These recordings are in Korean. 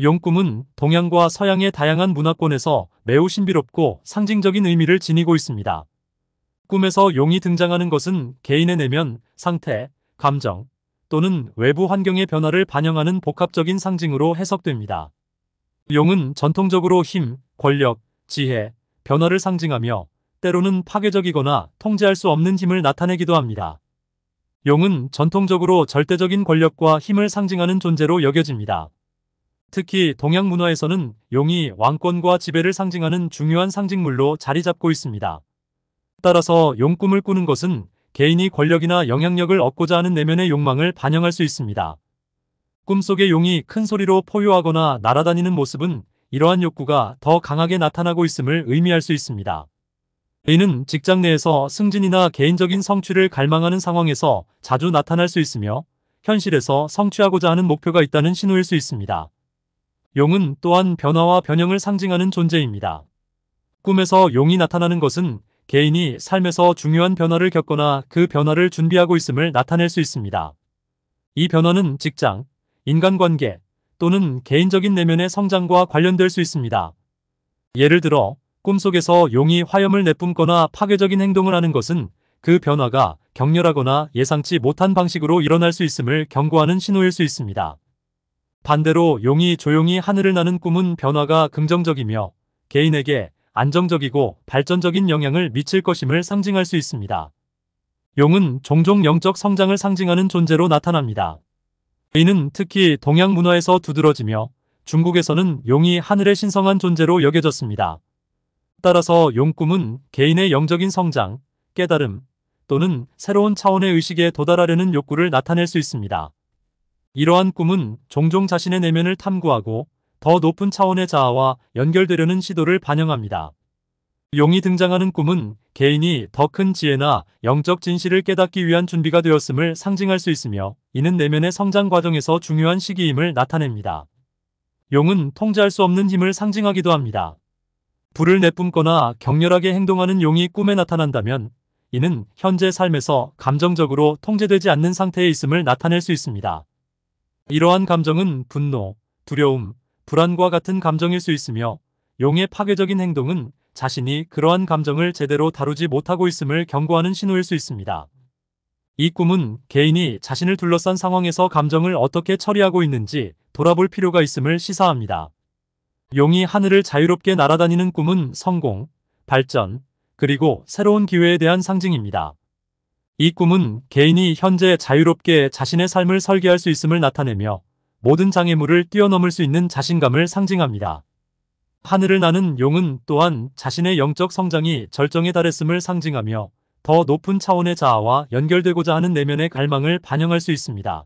용꿈은 동양과 서양의 다양한 문화권에서 매우 신비롭고 상징적인 의미를 지니고 있습니다. 꿈에서 용이 등장하는 것은 개인의 내면, 상태, 감정 또는 외부 환경의 변화를 반영하는 복합적인 상징으로 해석됩니다. 용은 전통적으로 힘, 권력, 지혜, 변화를 상징하며 때로는 파괴적이거나 통제할 수 없는 힘을 나타내기도 합니다. 용은 전통적으로 절대적인 권력과 힘을 상징하는 존재로 여겨집니다. 특히 동양 문화에서는 용이 왕권과 지배를 상징하는 중요한 상징물로 자리 잡고 있습니다. 따라서 용 꿈을 꾸는 것은 개인이 권력이나 영향력을 얻고자 하는 내면의 욕망을 반영할 수 있습니다. 꿈속의 용이 큰 소리로 포효하거나 날아다니는 모습은 이러한 욕구가 더 강하게 나타나고 있음을 의미할 수 있습니다. 이는 직장 내에서 승진이나 개인적인 성취를 갈망하는 상황에서 자주 나타날 수 있으며 현실에서 성취하고자 하는 목표가 있다는 신호일 수 있습니다. 용은 또한 변화와 변형을 상징하는 존재입니다. 꿈에서 용이 나타나는 것은 개인이 삶에서 중요한 변화를 겪거나 그 변화를 준비하고 있음을 나타낼 수 있습니다. 이 변화는 직장, 인간관계 또는 개인적인 내면의 성장과 관련될 수 있습니다. 예를 들어 꿈속에서 용이 화염을 내뿜거나 파괴적인 행동을 하는 것은 그 변화가 격렬하거나 예상치 못한 방식으로 일어날 수 있음을 경고하는 신호일 수 있습니다. 반대로 용이 조용히 하늘을 나는 꿈은 변화가 긍정적이며 개인에게 안정적이고 발전적인 영향을 미칠 것임을 상징할 수 있습니다. 용은 종종 영적 성장을 상징하는 존재로 나타납니다. 이는 특히 동양 문화에서 두드러지며 중국에서는 용이 하늘의 신성한 존재로 여겨졌습니다. 따라서 용꿈은 개인의 영적인 성장, 깨달음 또는 새로운 차원의 의식에 도달하려는 욕구를 나타낼 수 있습니다. 이러한 꿈은 종종 자신의 내면을 탐구하고 더 높은 차원의 자아와 연결되려는 시도를 반영합니다. 용이 등장하는 꿈은 개인이 더 큰 지혜나 영적 진실을 깨닫기 위한 준비가 되었음을 상징할 수 있으며 이는 내면의 성장 과정에서 중요한 시기임을 나타냅니다. 용은 통제할 수 없는 힘을 상징하기도 합니다. 불을 내뿜거나 격렬하게 행동하는 용이 꿈에 나타난다면 이는 현재 삶에서 감정적으로 통제되지 않는 상태에 있음을 나타낼 수 있습니다. 이러한 감정은 분노, 두려움, 불안과 같은 감정일 수 있으며 용의 파괴적인 행동은 자신이 그러한 감정을 제대로 다루지 못하고 있음을 경고하는 신호일 수 있습니다. 이 꿈은 개인이 자신을 둘러싼 상황에서 감정을 어떻게 처리하고 있는지 돌아볼 필요가 있음을 시사합니다. 용이 하늘을 자유롭게 날아다니는 꿈은 성공, 발전, 그리고 새로운 기회에 대한 상징입니다. 이 꿈은 개인이 현재 자유롭게 자신의 삶을 설계할 수 있음을 나타내며 모든 장애물을 뛰어넘을 수 있는 자신감을 상징합니다. 하늘을 나는 용은 또한 자신의 영적 성장이 절정에 달했음을 상징하며 더 높은 차원의 자아와 연결되고자 하는 내면의 갈망을 반영할 수 있습니다.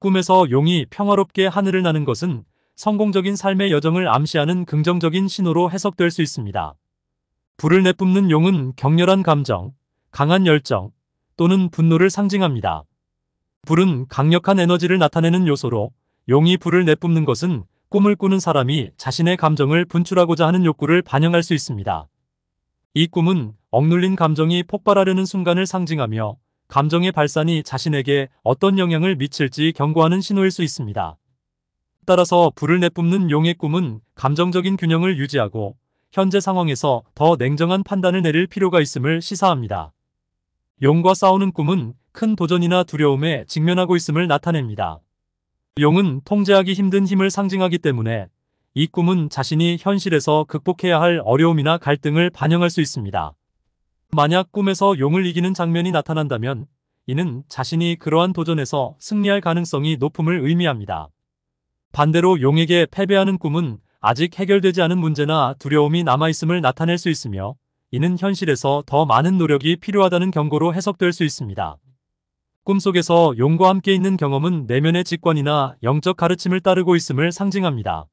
꿈에서 용이 평화롭게 하늘을 나는 것은 성공적인 삶의 여정을 암시하는 긍정적인 신호로 해석될 수 있습니다. 불을 내뿜는 용은 격렬한 감정, 강한 열정, 또는 분노를 상징합니다. 불은 강력한 에너지를 나타내는 요소로 용이 불을 내뿜는 것은 꿈을 꾸는 사람이 자신의 감정을 분출하고자 하는 욕구를 반영할 수 있습니다. 이 꿈은 억눌린 감정이 폭발하려는 순간을 상징하며 감정의 발산이 자신에게 어떤 영향을 미칠지 경고하는 신호일 수 있습니다. 따라서 불을 내뿜는 용의 꿈은 감정적인 균형을 유지하고 현재 상황에서 더 냉정한 판단을 내릴 필요가 있음을 시사합니다. 용과 싸우는 꿈은 큰 도전이나 두려움에 직면하고 있음을 나타냅니다. 용은 통제하기 힘든 힘을 상징하기 때문에 이 꿈은 자신이 현실에서 극복해야 할 어려움이나 갈등을 반영할 수 있습니다. 만약 꿈에서 용을 이기는 장면이 나타난다면 이는 자신이 그러한 도전에서 승리할 가능성이 높음을 의미합니다. 반대로 용에게 패배하는 꿈은 아직 해결되지 않은 문제나 두려움이 남아있음을 나타낼 수 있으며 이는 현실에서 더 많은 노력이 필요하다는 경고로 해석될 수 있습니다. 꿈속에서 용과 함께 있는 경험은 내면의 직관이나 영적 가르침을 따르고 있음을 상징합니다.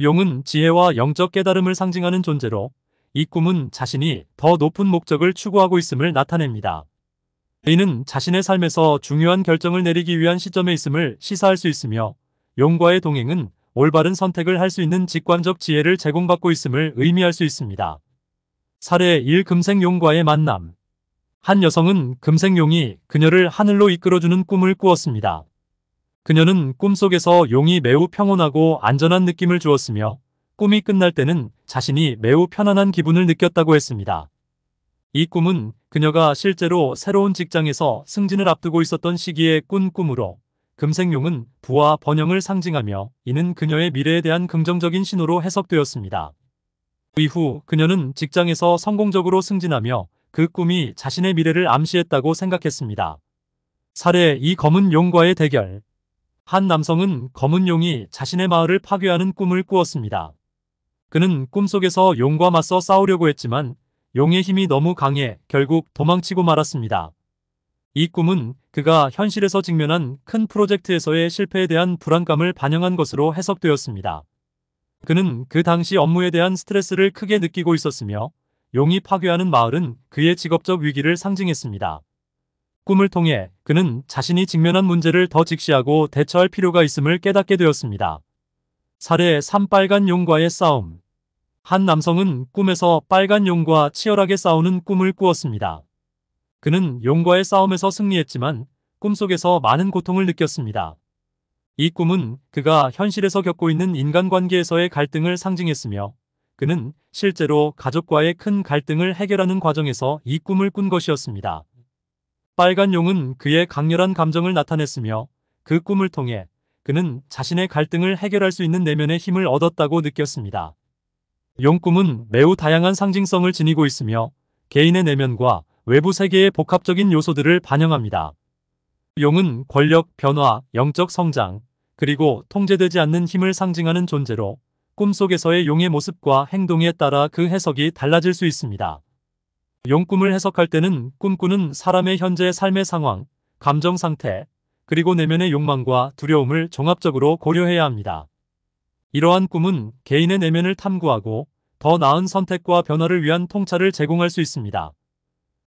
용은 지혜와 영적 깨달음을 상징하는 존재로 이 꿈은 자신이 더 높은 목적을 추구하고 있음을 나타냅니다. 이는 자신의 삶에서 중요한 결정을 내리기 위한 시점에 있음을 시사할 수 있으며 용과의 동행은 올바른 선택을 할 수 있는 직관적 지혜를 제공받고 있음을 의미할 수 있습니다. 사례 1금생용과의 만남 한 여성은 금생용이 그녀를 하늘로 이끌어주는 꿈을 꾸었습니다. 그녀는 꿈속에서 용이 매우 평온하고 안전한 느낌을 주었으며 꿈이 끝날 때는 자신이 매우 편안한 기분을 느꼈다고 했습니다. 이 꿈은 그녀가 실제로 새로운 직장에서 승진을 앞두고 있었던 시기에 꾼 꿈으로 금생용은 부와 번영을 상징하며 이는 그녀의 미래에 대한 긍정적인 신호로 해석되었습니다. 이후 그녀는 직장에서 성공적으로 승진하며 그 꿈이 자신의 미래를 암시했다고 생각했습니다. 사례 이 검은 용과의 대결 한 남성은 검은 용이 자신의 마을을 파괴하는 꿈을 꾸었습니다. 그는 꿈속에서 용과 맞서 싸우려고 했지만 용의 힘이 너무 강해 결국 도망치고 말았습니다. 이 꿈은 그가 현실에서 직면한 큰 프로젝트에서의 실패에 대한 불안감을 반영한 것으로 해석되었습니다. 그는 그 당시 업무에 대한 스트레스를 크게 느끼고 있었으며 용이 파괴하는 마을은 그의 직업적 위기를 상징했습니다. 꿈을 통해 그는 자신이 직면한 문제를 더 직시하고 대처할 필요가 있음을 깨닫게 되었습니다. 사례 3 빨간 용과의 싸움 한 남성은 꿈에서 빨간 용과 치열하게 싸우는 꿈을 꾸었습니다. 그는 용과의 싸움에서 승리했지만 꿈속에서 많은 고통을 느꼈습니다. 이 꿈은 그가 현실에서 겪고 있는 인간관계에서의 갈등을 상징했으며 그는 실제로 가족과의 큰 갈등을 해결하는 과정에서 이 꿈을 꾼 것이었습니다. 빨간 용은 그의 강렬한 감정을 나타냈으며 그 꿈을 통해 그는 자신의 갈등을 해결할 수 있는 내면의 힘을 얻었다고 느꼈습니다. 용꿈은 매우 다양한 상징성을 지니고 있으며 개인의 내면과 외부 세계의 복합적인 요소들을 반영합니다. 용은 권력, 변화, 영적 성장, 그리고 통제되지 않는 힘을 상징하는 존재로 꿈속에서의 용의 모습과 행동에 따라 그 해석이 달라질 수 있습니다. 용 꿈을 해석할 때는 꿈꾸는 사람의 현재 삶의 상황, 감정 상태, 그리고 내면의 욕망과 두려움을 종합적으로 고려해야 합니다. 이러한 꿈은 개인의 내면을 탐구하고 더 나은 선택과 변화를 위한 통찰을 제공할 수 있습니다.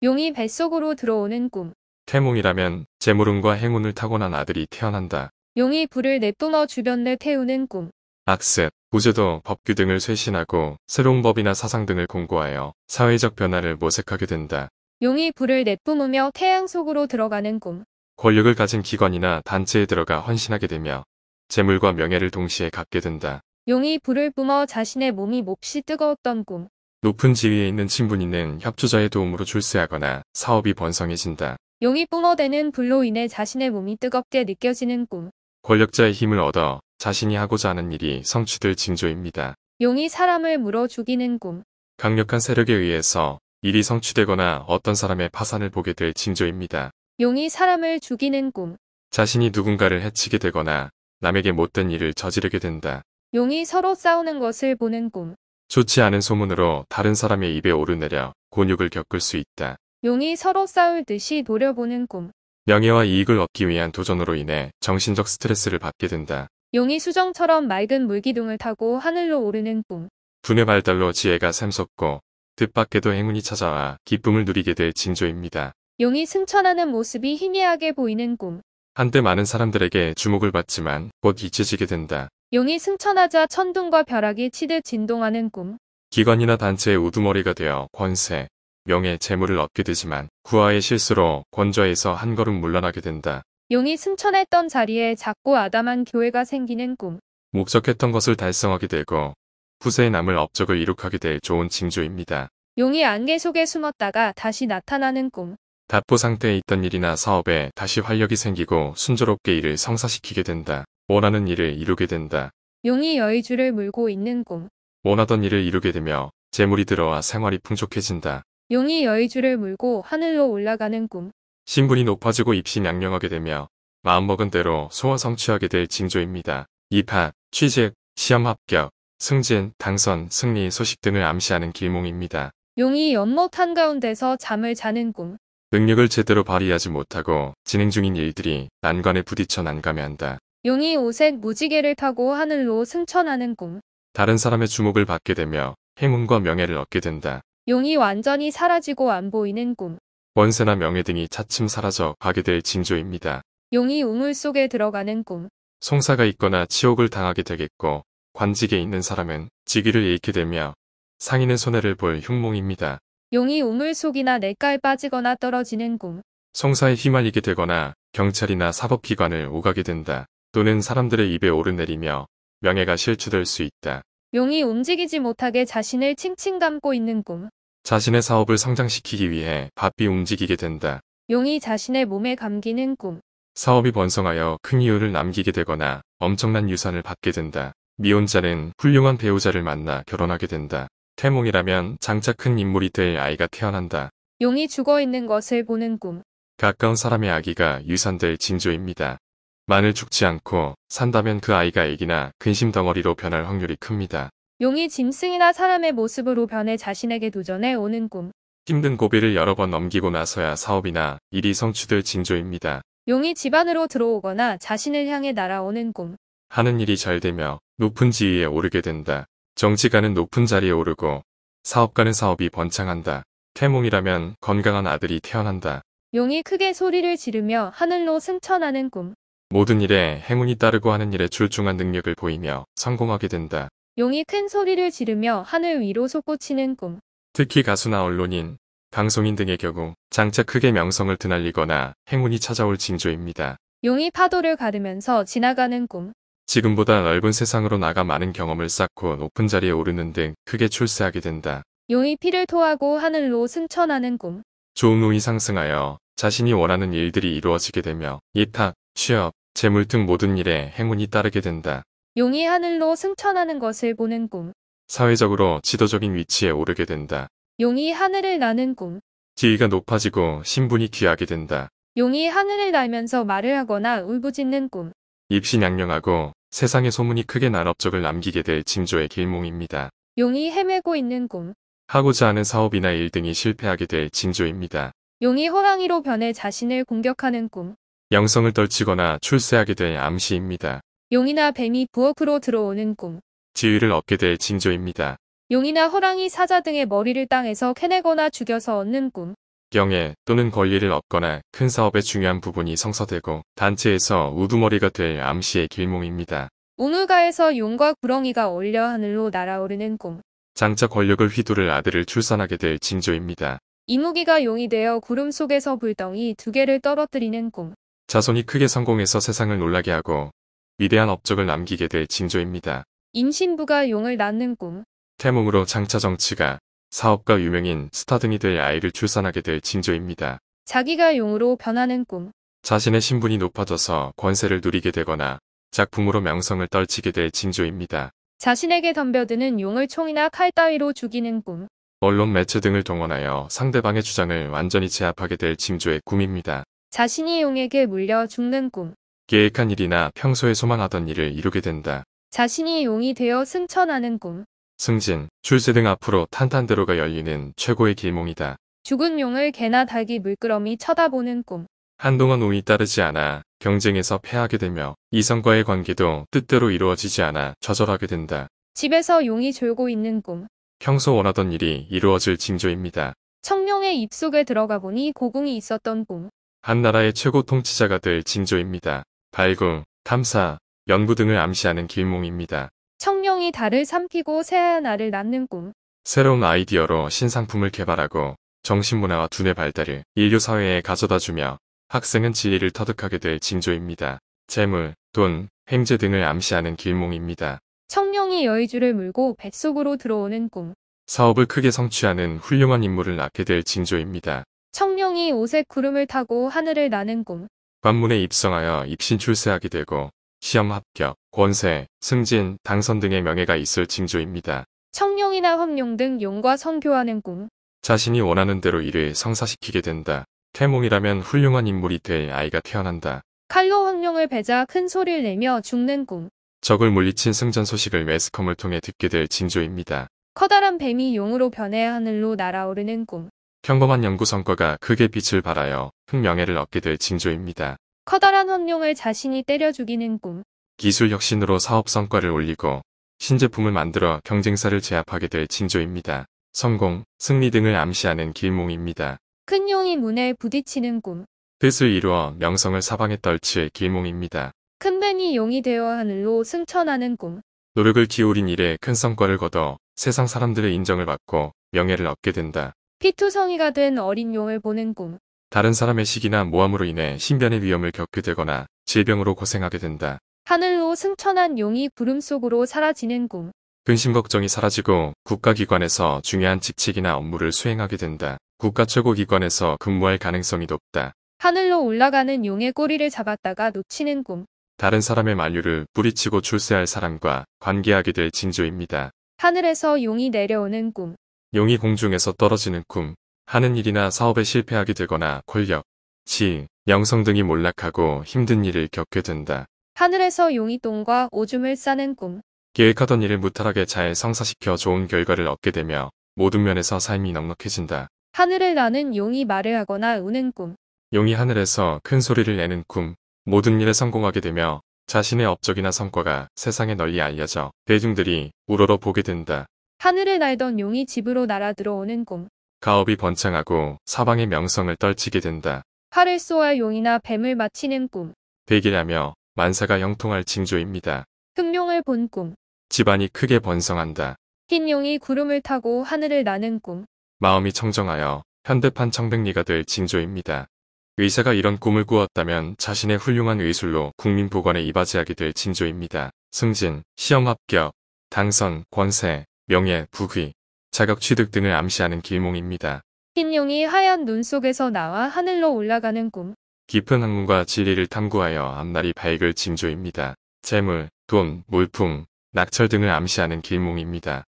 용이 뱃속으로 들어오는 꿈 태몽이라면 재물운과 행운을 타고난 아들이 태어난다. 용이 불을 내뿜어 주변 내 태우는 꿈. 악습, 구제도, 법규 등을 쇄신하고 새로운 법이나 사상 등을 공고하여 사회적 변화를 모색하게 된다. 용이 불을 내뿜으며 태양 속으로 들어가는 꿈. 권력을 가진 기관이나 단체에 들어가 헌신하게 되며 재물과 명예를 동시에 갖게 된다. 용이 불을 뿜어 자신의 몸이 몹시 뜨거웠던 꿈. 높은 지위에 있는 친분이는 협조자의 도움으로 출세하거나 사업이 번성해진다. 용이 뿜어대는 불로 인해 자신의 몸이 뜨겁게 느껴지는 꿈. 권력자의 힘을 얻어 자신이 하고자 하는 일이 성취될 징조입니다. 용이 사람을 물어 죽이는 꿈. 강력한 세력에 의해서 일이 성취되거나 어떤 사람의 파산을 보게 될 징조입니다. 용이 사람을 죽이는 꿈. 자신이 누군가를 해치게 되거나 남에게 못된 일을 저지르게 된다. 용이 서로 싸우는 것을 보는 꿈. 좋지 않은 소문으로 다른 사람의 입에 오르내려 곤욕을 겪을 수 있다. 용이 서로 싸울듯이 노려보는 꿈. 명예와 이익을 얻기 위한 도전으로 인해 정신적 스트레스를 받게 된다. 용이 수정처럼 맑은 물기둥을 타고 하늘로 오르는 꿈. 분의 발달로 지혜가 샘솟고 뜻밖에도 행운이 찾아와 기쁨을 누리게 될 징조입니다. 용이 승천하는 모습이 희미하게 보이는 꿈. 한때 많은 사람들에게 주목을 받지만 곧 잊혀지게 된다. 용이 승천하자 천둥과 벼락이 치듯 진동하는 꿈. 기관이나 단체의 우두머리가 되어 권세, 명예, 재물을 얻게 되지만 구하의 실수로 권좌에서 한 걸음 물러나게 된다. 용이 승천했던 자리에 작고 아담한 교회가 생기는 꿈. 목적했던 것을 달성하게 되고 후세에 남을 업적을 이룩하게 될 좋은 징조입니다. 용이 안개 속에 숨었다가 다시 나타나는 꿈. 답보 상태에 있던 일이나 사업에 다시 활력이 생기고 순조롭게 일을 성사시키게 된다. 원하는 일을 이루게 된다. 용이 여의주를 물고 있는 꿈. 원하던 일을 이루게 되며 재물이 들어와 생활이 풍족해진다. 용이 여의주를 물고 하늘로 올라가는 꿈. 신분이 높아지고 입시 양령하게 되며 마음먹은 대로 소화 성취하게 될 징조입니다. 입학, 취직, 시험 합격, 승진, 당선, 승리, 소식 등을 암시하는 길몽입니다. 용이 연못 한가운데서 잠을 자는 꿈. 능력을 제대로 발휘하지 못하고 진행 중인 일들이 난관에 부딪혀 난감해한다. 용이 오색 무지개를 타고 하늘로 승천하는 꿈. 다른 사람의 주목을 받게 되며 행운과 명예를 얻게 된다. 용이 완전히 사라지고 안 보이는 꿈. 원세나 명예 등이 차츰 사라져 가게 될 징조입니다. 용이 우물 속에 들어가는 꿈. 송사가 있거나 치욕을 당하게 되겠고 관직에 있는 사람은 직위를 잃게 되며 상인은 손해를 볼 흉몽입니다. 용이 우물 속이나 냇가에 빠지거나 떨어지는 꿈. 송사에 휘말리게 되거나 경찰이나 사법기관을 오가게 된다. 또는 사람들의 입에 오르내리며 명예가 실추될 수 있다. 용이 움직이지 못하게 자신을 칭칭 감고 있는 꿈. 자신의 사업을 성장시키기 위해 바삐 움직이게 된다. 용이 자신의 몸에 감기는 꿈. 사업이 번성하여 큰 이유를 남기게 되거나 엄청난 유산을 받게 된다. 미혼자는 훌륭한 배우자를 만나 결혼하게 된다. 태몽이라면 장차 큰 인물이 될 아이가 태어난다. 용이 죽어있는 것을 보는 꿈. 가까운 사람의 아기가 유산될 징조입니다. 만을 죽지 않고 산다면 그 아이가 애기나 근심 덩어리로 변할 확률이 큽니다. 용이 짐승이나 사람의 모습으로 변해 자신에게 도전해 오는 꿈. 힘든 고비를 여러 번 넘기고 나서야 사업이나 일이 성취될 징조입니다. 용이 집안으로 들어오거나 자신을 향해 날아오는 꿈. 하는 일이 잘 되며 높은 지위에 오르게 된다. 정치가는 높은 자리에 오르고 사업가는 사업이 번창한다. 태몽이라면 건강한 아들이 태어난다. 용이 크게 소리를 지르며 하늘로 승천하는 꿈. 모든 일에 행운이 따르고 하는 일에 출중한 능력을 보이며 성공하게 된다. 용이 큰 소리를 지르며 하늘 위로 솟구치는 꿈. 특히 가수나 언론인, 방송인 등의 경우 장차 크게 명성을 드날리거나 행운이 찾아올 징조입니다. 용이 파도를 가르면서 지나가는 꿈. 지금보다 넓은 세상으로 나가 많은 경험을 쌓고 높은 자리에 오르는 등 크게 출세하게 된다. 용이 피를 토하고 하늘로 승천하는 꿈. 좋은 운이 상승하여 자신이 원하는 일들이 이루어지게 되며 예탁, 취업, 재물 등 모든 일에 행운이 따르게 된다. 용이 하늘로 승천하는 것을 보는 꿈. 사회적으로 지도적인 위치에 오르게 된다. 용이 하늘을 나는 꿈. 지위가 높아지고 신분이 귀하게 된다. 용이 하늘을 날면서 말을 하거나 울부짖는 꿈. 입신양명하고 세상의 소문이 크게 난 업적을 남기게 될 징조의 길몽입니다. 용이 헤매고 있는 꿈. 하고자 하는 사업이나 일 등이 실패하게 될 징조입니다. 용이 호랑이로 변해 자신을 공격하는 꿈. 영성을 떨치거나 출세하게 될 암시입니다. 용이나 뱀이 부엌으로 들어오는 꿈. 지위를 얻게 될 징조입니다. 용이나 호랑이, 사자 등의 머리를 땅에서 캐내거나 죽여서 얻는 꿈. 경애 또는 권리를 얻거나 큰 사업의 중요한 부분이 성사되고 단체에서 우두머리가 될 암시의 길몽입니다. 우물가에서 용과 구렁이가 어울려 하늘로 날아오르는 꿈. 장차 권력을 휘두를 아들을 출산하게 될 징조입니다. 이무기가 용이 되어 구름 속에서 불덩이 두 개를 떨어뜨리는 꿈. 자손이 크게 성공해서 세상을 놀라게 하고 위대한 업적을 남기게 될 징조입니다. 임신부가 용을 낳는 꿈. 태몽으로 장차 정치가 사업가 유명인 스타 등이 될 아이를 출산하게 될 징조입니다. 자기가 용으로 변하는 꿈. 자신의 신분이 높아져서 권세를 누리게 되거나 작품으로 명성을 떨치게 될 징조입니다. 자신에게 덤벼드는 용을 총이나 칼 따위로 죽이는 꿈. 언론 매체 등을 동원하여 상대방의 주장을 완전히 제압하게 될 징조의 꿈입니다. 자신이 용에게 물려 죽는 꿈. 계획한 일이나 평소에 소망하던 일을 이루게 된다. 자신이 용이 되어 승천하는 꿈. 승진, 출세 등 앞으로 탄탄대로가 열리는 최고의 길몽이다. 죽은 용을 개나 닭이 물끄러미 쳐다보는 꿈. 한동안 운이 따르지 않아 경쟁에서 패하게 되며 이성과의 관계도 뜻대로 이루어지지 않아 좌절하게 된다. 집에서 용이 졸고 있는 꿈. 평소 원하던 일이 이루어질 징조입니다. 청룡의 입속에 들어가 보니 고궁이 있었던 꿈. 한나라의 최고 통치자가 될 징조입니다. 발구, 탐사, 연구 등을 암시하는 길몽입니다. 청룡이 달을 삼키고 새하얀 알을 낳는 꿈. 새로운 아이디어로 신상품을 개발하고 정신문화와 두뇌 발달을 인류 사회에 가져다주며 학생은 진리를 터득하게 될 징조입니다. 재물, 돈, 행재 등을 암시하는 길몽입니다. 청룡이 여의주를 물고 뱃속으로 들어오는 꿈. 사업을 크게 성취하는 훌륭한 인물을 낳게 될 징조입니다. 청룡이 옷에 구름을 타고 하늘을 나는 꿈. 관문에 입성하여 입신 출세하게 되고 시험 합격, 권세, 승진, 당선 등의 명예가 있을 징조입니다. 청룡이나 황룡등 용과 성교하는 꿈. 자신이 원하는 대로 일을 성사시키게 된다. 태몽이라면 훌륭한 인물이 될 아이가 태어난다. 칼로 황룡을 베자 큰 소리를 내며 죽는 꿈. 적을 물리친 승전 소식을 매스컴을 통해 듣게 될 징조입니다. 커다란 뱀이 용으로 변해 하늘로 날아오르는 꿈. 평범한 연구 성과가 크게 빛을 발하여 흑명예를 얻게 될 징조입니다. 커다란 헌룡을 자신이 때려 죽이는 꿈. 기술 혁신으로 사업 성과를 올리고 신제품을 만들어 경쟁사를 제압하게 될 징조입니다. 성공, 승리 등을 암시하는 길몽입니다. 큰 용이 문에 부딪히는 꿈. 뜻을 이루어 명성을 사방에 떨칠 길몽입니다. 큰 뱀이 용이 되어 하늘로 승천하는 꿈. 노력을 기울인 일에 큰 성과를 거둬 세상 사람들의 인정을 받고 명예를 얻게 된다. 피투성이가 된 어린 용을 보는 꿈. 다른 사람의 시기나 모함으로 인해 신변의 위험을 겪게 되거나 질병으로 고생하게 된다. 하늘로 승천한 용이 구름 속으로 사라지는 꿈. 근심 걱정이 사라지고 국가기관에서 중요한 직책이나 업무를 수행하게 된다. 국가 최고 기관에서 근무할 가능성이 높다. 하늘로 올라가는 용의 꼬리를 잡았다가 놓치는 꿈. 다른 사람의 만류를 뿌리치고 출세할 사람과 관계하게 될 징조입니다. 하늘에서 용이 내려오는 꿈. 용이 공중에서 떨어지는 꿈, 하는 일이나 사업에 실패하게 되거나 권력, 지위, 영성 등이 몰락하고 힘든 일을 겪게 된다. 하늘에서 용이 똥과 오줌을 싸는 꿈. 계획하던 일을 무탈하게 잘 성사시켜 좋은 결과를 얻게 되며 모든 면에서 삶이 넉넉해진다. 하늘을 나는 용이 말을 하거나 우는 꿈. 용이 하늘에서 큰 소리를 내는 꿈. 모든 일에 성공하게 되며 자신의 업적이나 성과가 세상에 널리 알려져 대중들이 우러러 보게 된다. 하늘을 날던 용이 집으로 날아 들어오는 꿈. 가업이 번창하고 사방의 명성을 떨치게 된다. 활을 쏘아 용이나 뱀을 마치는 꿈. 백일하며 만사가 형통할 징조입니다. 흑룡을 본 꿈. 집안이 크게 번성한다. 흰 용이 구름을 타고 하늘을 나는 꿈. 마음이 청정하여 현대판 청백리가 될 징조입니다. 의사가 이런 꿈을 꾸었다면 자신의 훌륭한 의술로 국민 보건에 이바지하게 될 징조입니다. 승진, 시험 합격, 당선, 권세, 명예, 부귀, 자격 취득 등을 암시하는 길몽입니다. 흰 용이 하얀 눈 속에서 나와 하늘로 올라가는 꿈. 깊은 학문과 진리를 탐구하여 앞날이 밝을 징조입니다. 재물, 돈, 물품, 낙철 등을 암시하는 길몽입니다.